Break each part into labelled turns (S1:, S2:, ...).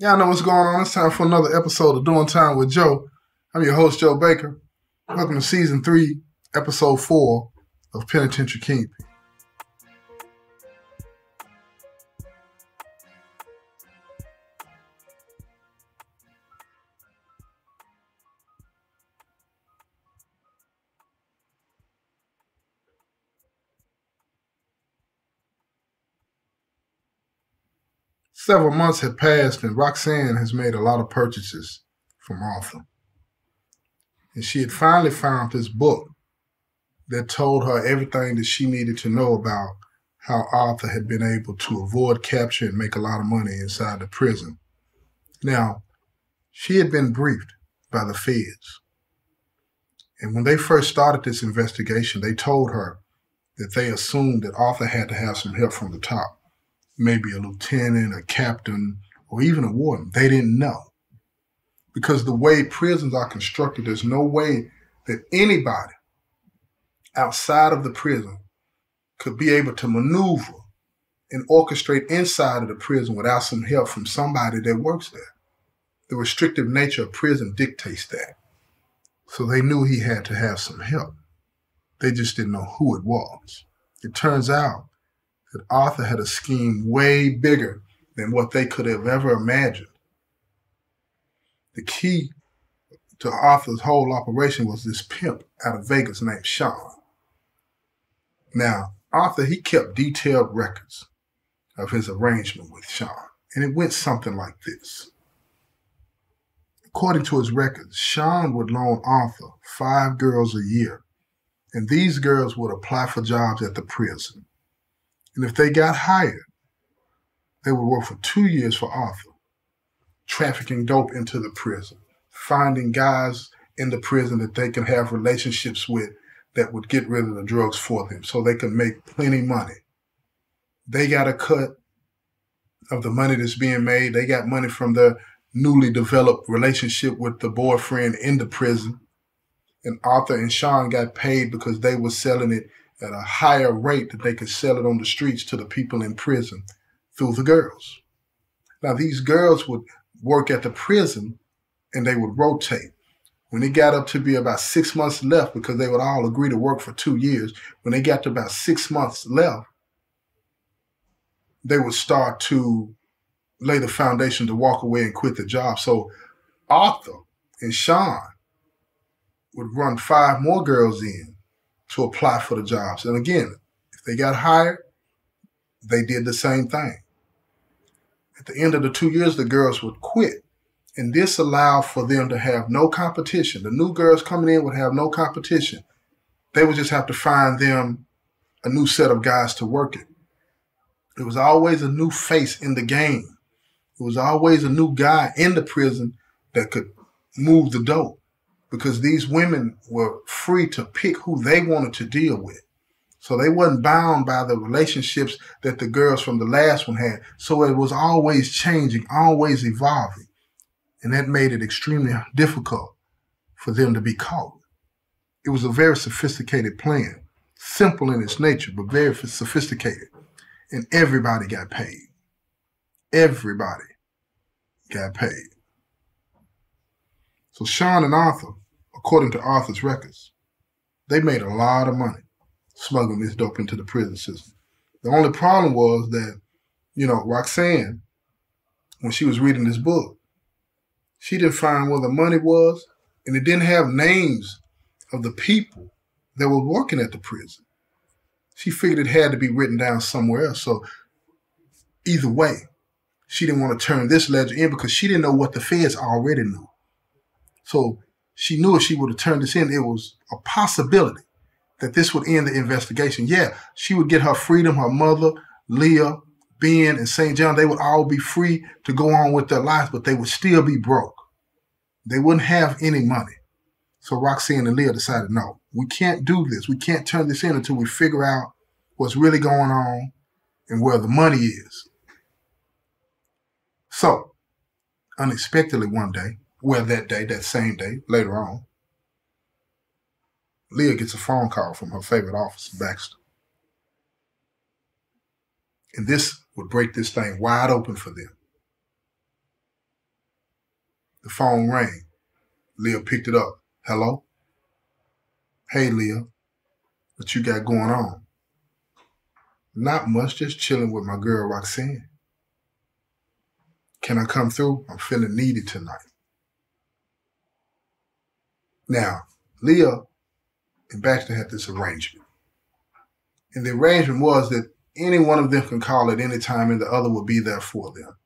S1: Y'all know what's going on. It's time for another episode of Doing Time with Joe. I'm your host, Joe Baker. Welcome to season three, episode four of Penitentiary Kingpin. Several months had passed, and Roxanne has made a lot of purchases from Arthur. And she had finally found this book that told her everything that she needed to know about how Arthur had been able to avoid capture and make a lot of money inside the prison. Now, she had been briefed by the feds. And when they first started this investigation, they told her that they assumed that Arthur had to have some help from the top maybe a lieutenant, a captain, or even a warden. They didn't know. Because the way prisons are constructed, there's no way that anybody outside of the prison could be able to maneuver and orchestrate inside of the prison without some help from somebody that works there. The restrictive nature of prison dictates that. So they knew he had to have some help. They just didn't know who it was. It turns out that Arthur had a scheme way bigger than what they could have ever imagined. The key to Arthur's whole operation was this pimp out of Vegas named Sean. Now, Arthur, he kept detailed records of his arrangement with Sean, and it went something like this. According to his records, Sean would loan Arthur five girls a year, and these girls would apply for jobs at the prison. And if they got hired, they would work for two years for Arthur, trafficking dope into the prison, finding guys in the prison that they could have relationships with that would get rid of the drugs for them so they could make plenty money. They got a cut of the money that's being made. They got money from the newly developed relationship with the boyfriend in the prison. And Arthur and Sean got paid because they were selling it at a higher rate that they could sell it on the streets to the people in prison through the girls. Now, these girls would work at the prison and they would rotate. When it got up to be about six months left, because they would all agree to work for two years, when they got to about six months left, they would start to lay the foundation to walk away and quit the job. So Arthur and Sean would run five more girls in to apply for the jobs. And again, if they got hired, they did the same thing. At the end of the two years, the girls would quit. And this allowed for them to have no competition. The new girls coming in would have no competition. They would just have to find them a new set of guys to work it. There was always a new face in the game. There was always a new guy in the prison that could move the dope because these women were free to pick who they wanted to deal with. So they wasn't bound by the relationships that the girls from the last one had. So it was always changing, always evolving. And that made it extremely difficult for them to be caught. It was a very sophisticated plan, simple in its nature, but very sophisticated. And everybody got paid. Everybody got paid. So Sean and Arthur according to Arthur's records. They made a lot of money smuggling this dope into the prison system. The only problem was that, you know, Roxanne, when she was reading this book, she didn't find where the money was, and it didn't have names of the people that were working at the prison. She figured it had to be written down somewhere else. So either way, she didn't want to turn this ledger in because she didn't know what the feds already knew. So she knew if she would have turned this in, it was a possibility that this would end the investigation. Yeah, she would get her freedom, her mother, Leah, Ben, and St. John, they would all be free to go on with their lives, but they would still be broke. They wouldn't have any money. So Roxanne and Leah decided, no, we can't do this. We can't turn this in until we figure out what's really going on and where the money is. So, unexpectedly one day, well, that day, that same day, later on, Leah gets a phone call from her favorite officer, Baxter. And this would break this thing wide open for them. The phone rang. Leah picked it up. Hello? Hey, Leah. What you got going on? Not much, just chilling with my girl Roxanne. Can I come through? I'm feeling needed tonight. Now, Leah and Baxter had this arrangement. And the arrangement was that any one of them can call at any time and the other would be there for them.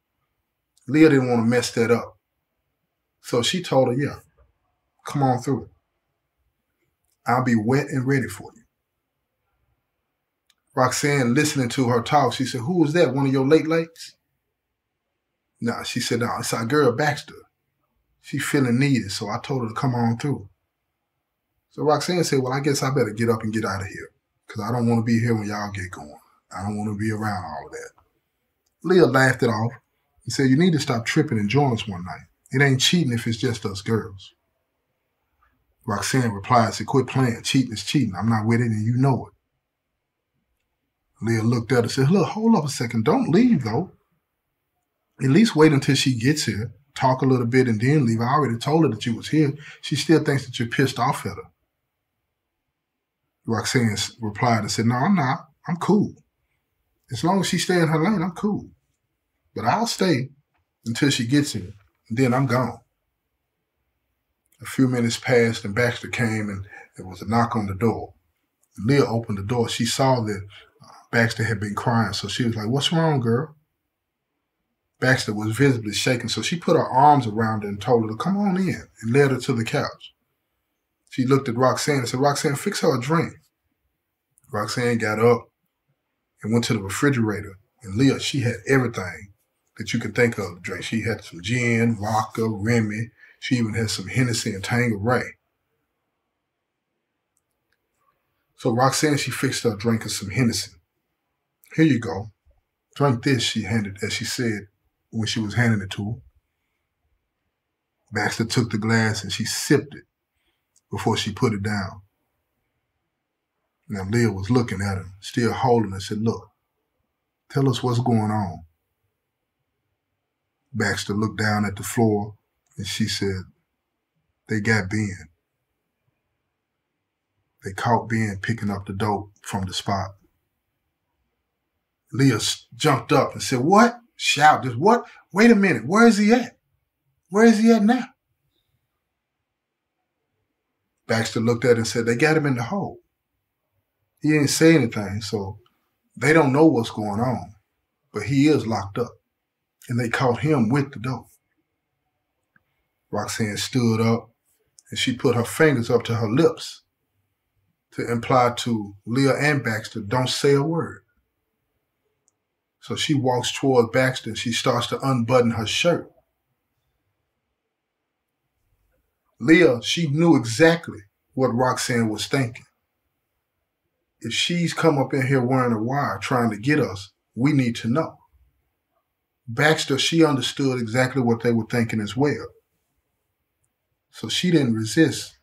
S1: Leah didn't want to mess that up. So she told her, yeah, come on through I'll be wet and ready for you. Roxanne, listening to her talk, she said, who is that, one of your late lights?" Nah, she said, no, nah, it's our girl Baxter. She feeling needed, so I told her to come on through. So Roxanne said, Well, I guess I better get up and get out of here because I don't want to be here when y'all get going. I don't want to be around all of that. Leah laughed it off and said, You need to stop tripping and join us one night. It ain't cheating if it's just us girls. Roxanne replied, said, Quit playing. Cheating is cheating. I'm not with it and you know it. Leah looked at her and said, Look, hold up a second. Don't leave though. At least wait until she gets here. Talk a little bit and then leave. I already told her that you was here. She still thinks that you're pissed off at her. Roxanne replied and said, No, I'm not. I'm cool. As long as she stay in her lane, I'm cool. But I'll stay until she gets here, and then I'm gone. A few minutes passed, and Baxter came, and there was a knock on the door. Leah opened the door. She saw that uh, Baxter had been crying, so she was like, What's wrong, girl? Baxter was visibly shaking, so she put her arms around her and told her to come on in and led her to the couch. She looked at Roxanne and said, Roxanne, fix her a drink. Roxanne got up and went to the refrigerator. And Leah, she had everything that you could think of drink. She had some gin, vodka, Remy. She even had some Hennessy and Tangeray. So Roxanne, she fixed her drink of some Hennessy. Here you go. Drink this, she handed, as she said when she was handing it to her. Baxter took the glass and she sipped it before she put it down. Now Leah was looking at him, still holding and said, Look, tell us what's going on. Baxter looked down at the floor and she said, They got Ben. They caught Ben picking up the dope from the spot. Leah jumped up and said, What? Shout, just what? Wait a minute, where is he at? Where is he at now? Baxter looked at and said, They got him in the hole. He ain't say anything, so they don't know what's going on, but he is locked up. And they caught him with the dope. Roxanne stood up and she put her fingers up to her lips to imply to Leah and Baxter, don't say a word. So she walks toward Baxter. She starts to unbutton her shirt. Leah, she knew exactly what Roxanne was thinking. If she's come up in here wearing a wire trying to get us, we need to know. Baxter, she understood exactly what they were thinking as well. So she didn't resist.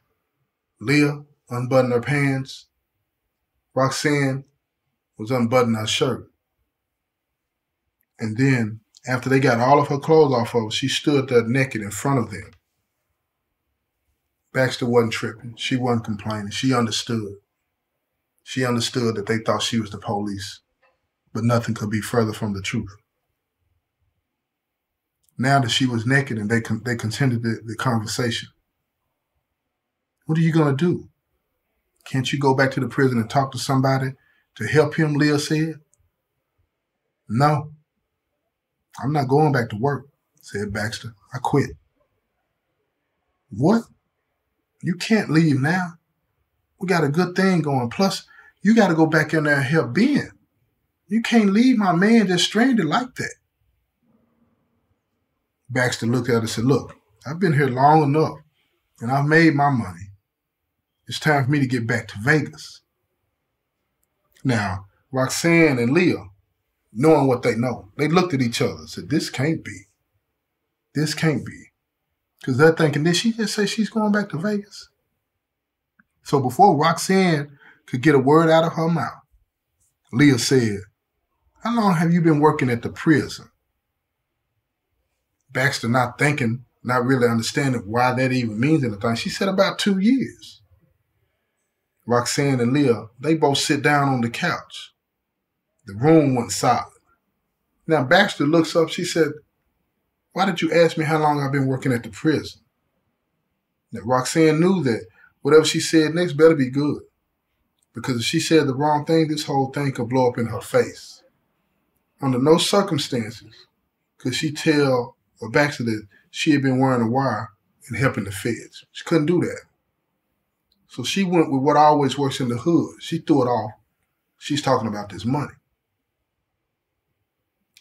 S1: Leah unbuttoned her pants. Roxanne was unbuttoning her shirt. And then, after they got all of her clothes off of her, she stood there naked in front of them. Baxter wasn't tripping. She wasn't complaining. She understood. She understood that they thought she was the police, but nothing could be further from the truth. Now that she was naked and they con- they continued the, the conversation, what are you gonna do? Can't you go back to the prison and talk to somebody to help him? Leah said. No, I'm not going back to work, said Baxter. I quit. What? You can't leave now. We got a good thing going. Plus, you got to go back in there and help Ben. You can't leave my man just stranded like that. Baxter looked at her and said, Look, I've been here long enough and I've made my money. It's time for me to get back to Vegas. Now, Roxanne and Leah, knowing what they know, they looked at each other and said, This can't be. This can't be. Because they're thinking, did she just say she's going back to Vegas? So before Roxanne could get a word out of her mouth, Leah said, How long have you been working at the prison? Baxter, not thinking, not really understanding why that even means anything, she said, About two years. Roxanne and Leah, they both sit down on the couch. The room went silent. Now Baxter looks up, she said, why did you ask me how long I've been working at the prison? Now, Roxanne knew that whatever she said next better be good. Because if she said the wrong thing, this whole thing could blow up in her face. Under no circumstances could she tell or Baxter that she had been wearing a wire and helping the feds. She couldn't do that. So she went with what always works in the hood. She threw it off. She's talking about this money.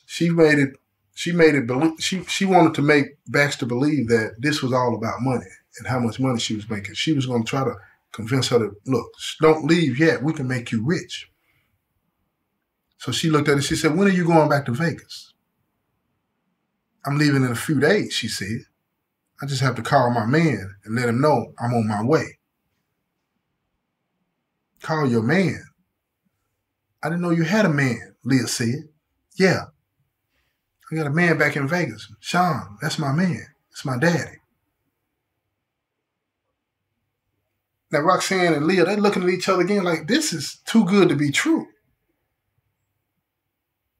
S1: She made it she made it she she wanted to make Baxter believe that this was all about money and how much money she was making. She was going to try to convince her to look, don't leave yet. We can make you rich. So she looked at it. She said, "When are you going back to Vegas?" I'm leaving in a few days. She said, "I just have to call my man and let him know I'm on my way." Call your man. I didn't know you had a man. Leah said, "Yeah, I got a man back in Vegas, Sean. That's my man. That's my daddy. Now Roxanne and Leah, they're looking at each other again like this is too good to be true.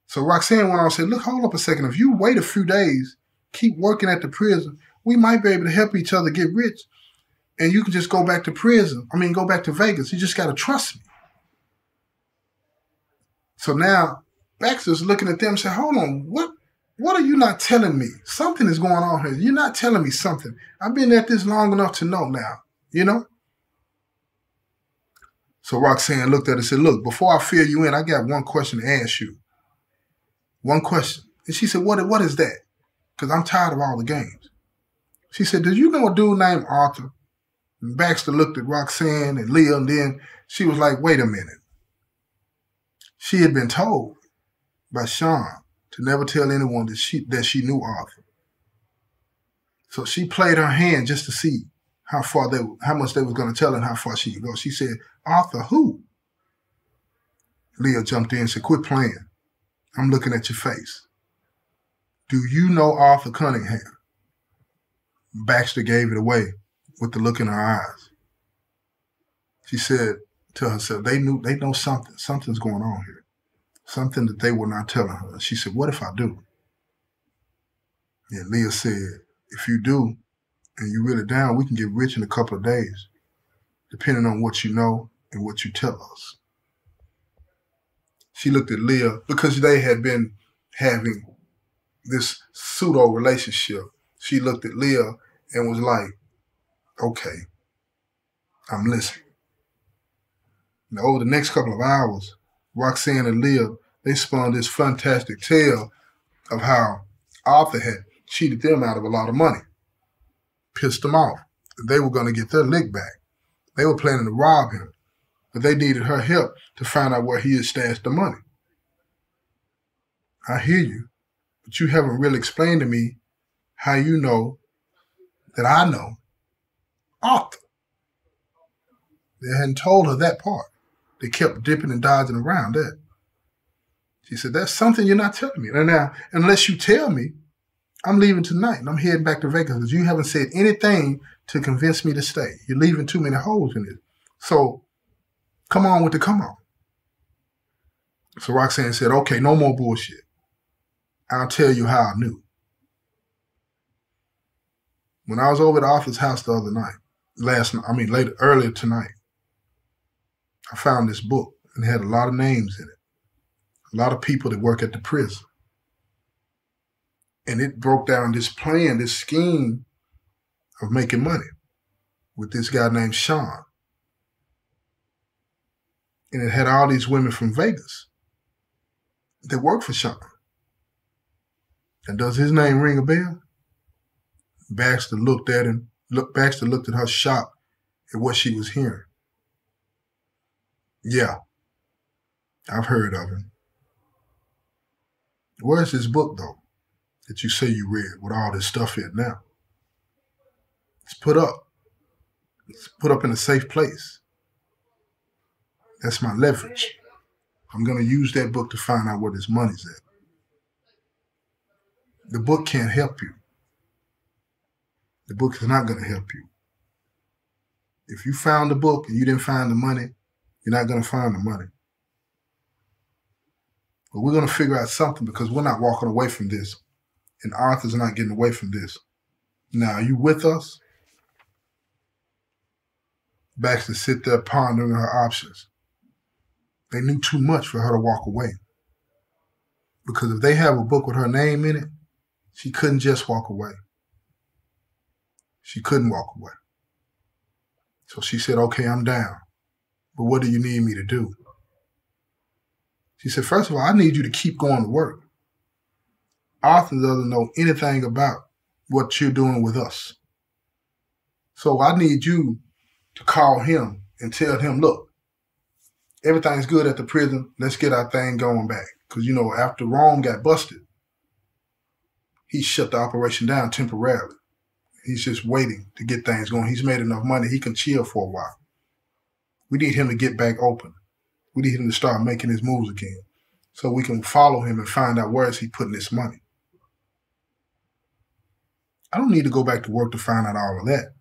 S1: So Roxanne went on and said, Look, hold up a second. If you wait a few days, keep working at the prison, we might be able to help each other get rich. And you can just go back to prison. I mean, go back to Vegas. You just got to trust me. So now Baxter's looking at them and said, Hold on, what what are you not telling me? Something is going on here. You're not telling me something. I've been at this long enough to know now, you know? So Roxanne looked at it and said, Look, before I fill you in, I got one question to ask you. One question. And she said, What, what is that? Because I'm tired of all the games. She said, Did you know a dude named Arthur? And Baxter looked at Roxanne and Leah, and then she was like, Wait a minute. She had been told by Sean to never tell anyone that she that she knew Arthur. So she played her hand just to see how far they how much they was gonna tell and how far she could go. She said, Arthur, who? Leah jumped in and said, Quit playing. I'm looking at your face. Do you know Arthur Cunningham? Baxter gave it away with the look in her eyes. She said to herself, They knew they know something. Something's going on here something that they were not telling her. She said, What if I do? And Leah said, If you do, and you're really down, we can get rich in a couple of days, depending on what you know and what you tell us. She looked at Leah because they had been having this pseudo relationship. She looked at Leah and was like, okay, I'm listening. Now over the next couple of hours, Roxanne and Leah they spun this fantastic tale of how Arthur had cheated them out of a lot of money, pissed them off. They were going to get their lick back. They were planning to rob him, but they needed her help to find out where he had stashed the money. I hear you, but you haven't really explained to me how you know that I know Arthur. They hadn't told her that part. They kept dipping and dodging around that. She said, That's something you're not telling me. And now, unless you tell me, I'm leaving tonight and I'm heading back to Vegas because you haven't said anything to convince me to stay. You're leaving too many holes in it. So come on with the come on. So Roxanne said, Okay, no more bullshit. I'll tell you how I knew. When I was over at Arthur's house the other night, last night, I mean later earlier tonight, I found this book and it had a lot of names in it a lot of people that work at the prison. And it broke down this plan, this scheme of making money with this guy named Sean. And it had all these women from Vegas that worked for Sean. And does his name ring a bell? Baxter looked at him, look, Baxter looked at her shocked at what she was hearing. Yeah, I've heard of him. Where's this book, though, that you say you read with all this stuff in now? It's put up. It's put up in a safe place. That's my leverage. I'm going to use that book to find out where this money's at. The book can't help you. The book is not going to help you. If you found the book and you didn't find the money, you're not going to find the money. But we're going to figure out something because we're not walking away from this. And Arthur's not getting away from this. Now, are you with us? Baxter sit there pondering her options. They knew too much for her to walk away. Because if they have a book with her name in it, she couldn't just walk away. She couldn't walk away. So she said, okay, I'm down. But what do you need me to do? She said, First of all, I need you to keep going to work. Arthur doesn't know anything about what you're doing with us. So I need you to call him and tell him, Look, everything's good at the prison. Let's get our thing going back. Because, you know, after Rome got busted, he shut the operation down temporarily. He's just waiting to get things going. He's made enough money. He can chill for a while. We need him to get back open. We need him to start making his moves again so we can follow him and find out where is he putting his money. I don't need to go back to work to find out all of that.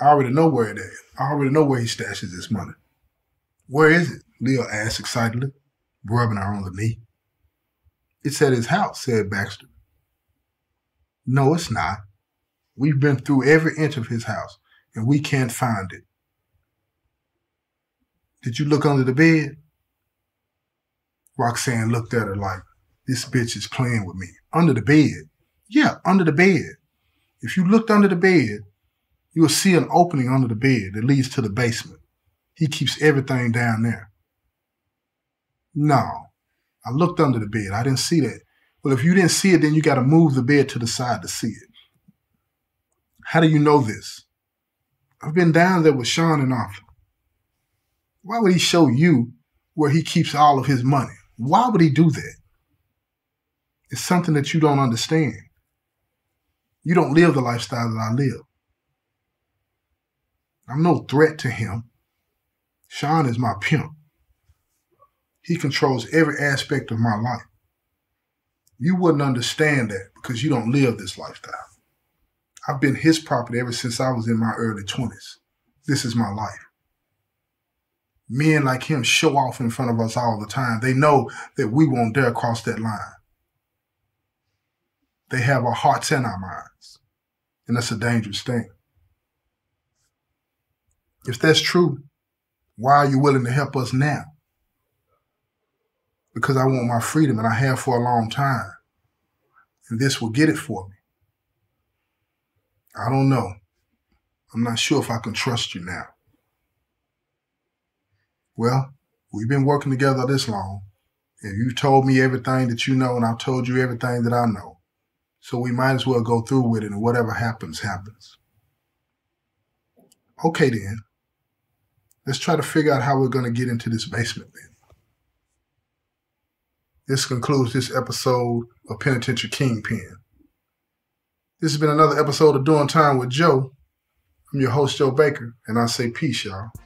S1: I already know where it is. I already know where he stashes his money. Where is it? Leo asked excitedly, rubbing her on the knee. It's at his house, said Baxter. No, it's not. We've been through every inch of his house, and we can't find it. Did you look under the bed? Roxanne looked at her like, This bitch is playing with me. Under the bed. Yeah, under the bed. If you looked under the bed, you would see an opening under the bed that leads to the basement. He keeps everything down there. No, I looked under the bed. I didn't see that. Well, if you didn't see it, then you got to move the bed to the side to see it. How do you know this? I've been down there with Sean and Arthur. Why would he show you where he keeps all of his money? Why would he do that? It's something that you don't understand. You don't live the lifestyle that I live. I'm no threat to him. Sean is my pimp. He controls every aspect of my life. You wouldn't understand that because you don't live this lifestyle. I've been his property ever since I was in my early 20s. This is my life men like him show off in front of us all the time. They know that we won't dare cross that line. They have our hearts and our minds. And that's a dangerous thing. If that's true, why are you willing to help us now? Because I want my freedom and I have for a long time. And this will get it for me. I don't know. I'm not sure if I can trust you now. Well, we've been working together this long, and you told me everything that you know, and I've told you everything that I know. So we might as well go through with it, and whatever happens, happens. Okay, then. Let's try to figure out how we're going to get into this basement then. This concludes this episode of Penitentiary Kingpin. This has been another episode of Doing Time with Joe. I'm your host, Joe Baker, and I say peace, y'all.